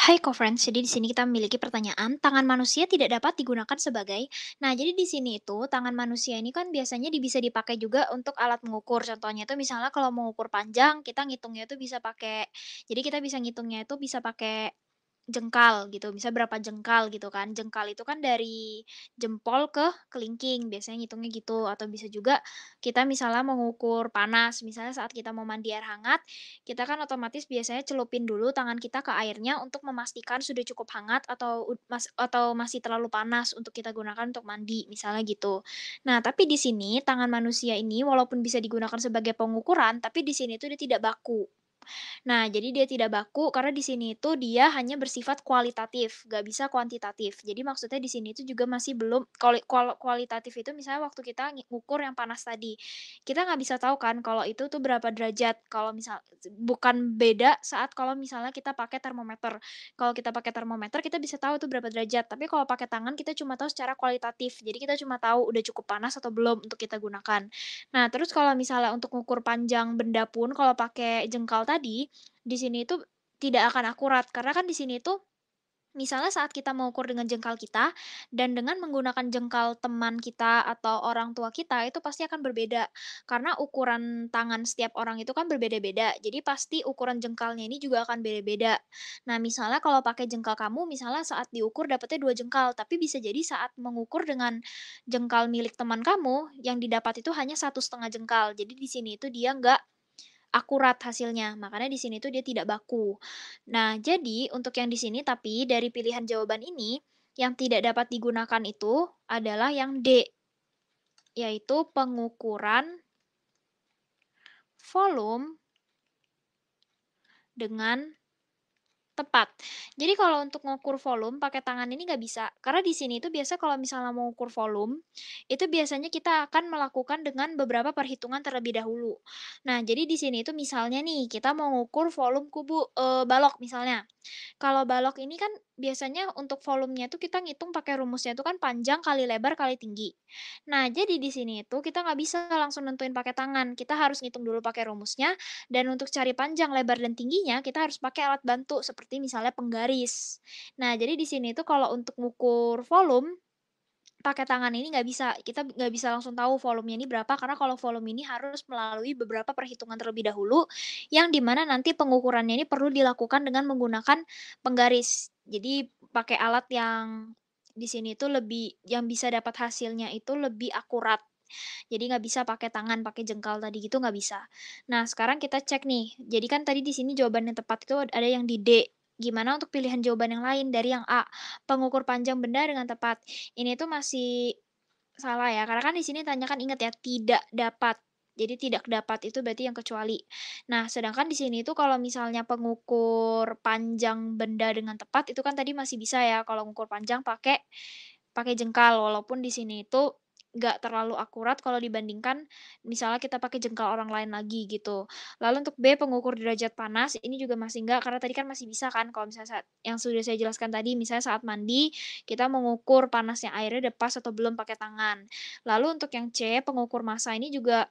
Hai co-friends, jadi di sini kita memiliki pertanyaan, tangan manusia tidak dapat digunakan sebagai. Nah, jadi di sini itu tangan manusia ini kan biasanya bisa dipakai juga untuk alat mengukur. Contohnya itu misalnya kalau mau ukur panjang, kita ngitungnya itu bisa pakai. Jadi kita bisa ngitungnya itu bisa pakai jengkal gitu, bisa berapa jengkal gitu kan. Jengkal itu kan dari jempol ke kelingking, biasanya ngitungnya gitu. Atau bisa juga kita misalnya mengukur panas, misalnya saat kita mau mandi air hangat, kita kan otomatis biasanya celupin dulu tangan kita ke airnya untuk memastikan sudah cukup hangat atau mas atau masih terlalu panas untuk kita gunakan untuk mandi, misalnya gitu. Nah, tapi di sini tangan manusia ini walaupun bisa digunakan sebagai pengukuran, tapi di sini itu dia tidak baku. Nah, jadi dia tidak baku karena di sini itu dia hanya bersifat kualitatif, gak bisa kuantitatif. Jadi maksudnya di sini itu juga masih belum kuali, kual, kualitatif itu misalnya waktu kita ngukur yang panas tadi, kita nggak bisa tahu kan kalau itu tuh berapa derajat. Kalau misal bukan beda saat kalau misalnya kita pakai termometer. Kalau kita pakai termometer kita bisa tahu itu berapa derajat, tapi kalau pakai tangan kita cuma tahu secara kualitatif. Jadi kita cuma tahu udah cukup panas atau belum untuk kita gunakan. Nah, terus kalau misalnya untuk ngukur panjang benda pun kalau pakai jengkal tadi tadi di sini itu tidak akan akurat karena kan di sini itu Misalnya saat kita mengukur dengan jengkal kita dan dengan menggunakan jengkal teman kita atau orang tua kita itu pasti akan berbeda karena ukuran tangan setiap orang itu kan berbeda-beda. Jadi pasti ukuran jengkalnya ini juga akan berbeda. beda Nah, misalnya kalau pakai jengkal kamu misalnya saat diukur dapatnya dua jengkal, tapi bisa jadi saat mengukur dengan jengkal milik teman kamu yang didapat itu hanya satu setengah jengkal. Jadi di sini itu dia nggak akurat hasilnya. Makanya di sini tuh dia tidak baku. Nah, jadi untuk yang di sini tapi dari pilihan jawaban ini yang tidak dapat digunakan itu adalah yang D yaitu pengukuran volume dengan Tepat. Jadi kalau untuk ngukur volume pakai tangan ini nggak bisa. Karena di sini itu biasa kalau misalnya mau ngukur volume, itu biasanya kita akan melakukan dengan beberapa perhitungan terlebih dahulu. Nah, jadi di sini itu misalnya nih, kita mau ngukur volume kubu e, balok misalnya. Kalau balok ini kan biasanya untuk volumenya itu kita ngitung pakai rumusnya itu kan panjang kali lebar kali tinggi. Nah, jadi di sini itu kita nggak bisa langsung nentuin pakai tangan. Kita harus ngitung dulu pakai rumusnya, dan untuk cari panjang, lebar, dan tingginya, kita harus pakai alat bantu seperti seperti misalnya penggaris. Nah, jadi di sini itu kalau untuk ngukur volume pakai tangan ini nggak bisa kita nggak bisa langsung tahu volumenya ini berapa karena kalau volume ini harus melalui beberapa perhitungan terlebih dahulu yang dimana nanti pengukurannya ini perlu dilakukan dengan menggunakan penggaris jadi pakai alat yang di sini itu lebih yang bisa dapat hasilnya itu lebih akurat jadi nggak bisa pakai tangan, pakai jengkal tadi gitu nggak bisa. Nah sekarang kita cek nih. Jadi kan tadi di sini jawaban yang tepat itu ada yang di D gimana untuk pilihan jawaban yang lain dari yang A, pengukur panjang benda dengan tepat. Ini tuh masih salah ya, karena kan di sini tanyakan ingat ya, tidak dapat. Jadi tidak dapat itu berarti yang kecuali. Nah, sedangkan di sini itu kalau misalnya pengukur panjang benda dengan tepat itu kan tadi masih bisa ya kalau ngukur panjang pakai pakai jengkal walaupun di sini itu nggak terlalu akurat kalau dibandingkan misalnya kita pakai jengkal orang lain lagi gitu. Lalu untuk B pengukur derajat panas ini juga masih nggak karena tadi kan masih bisa kan kalau misalnya saat, yang sudah saya jelaskan tadi misalnya saat mandi kita mengukur panasnya airnya udah pas atau belum pakai tangan. Lalu untuk yang C pengukur masa ini juga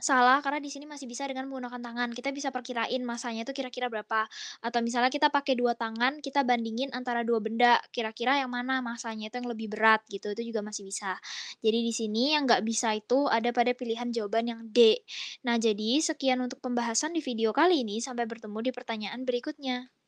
Salah, karena di sini masih bisa dengan menggunakan tangan. Kita bisa perkirain masanya itu kira-kira berapa. Atau misalnya kita pakai dua tangan, kita bandingin antara dua benda, kira-kira yang mana masanya itu yang lebih berat gitu. Itu juga masih bisa. Jadi di sini yang nggak bisa itu ada pada pilihan jawaban yang D. Nah, jadi sekian untuk pembahasan di video kali ini. Sampai bertemu di pertanyaan berikutnya.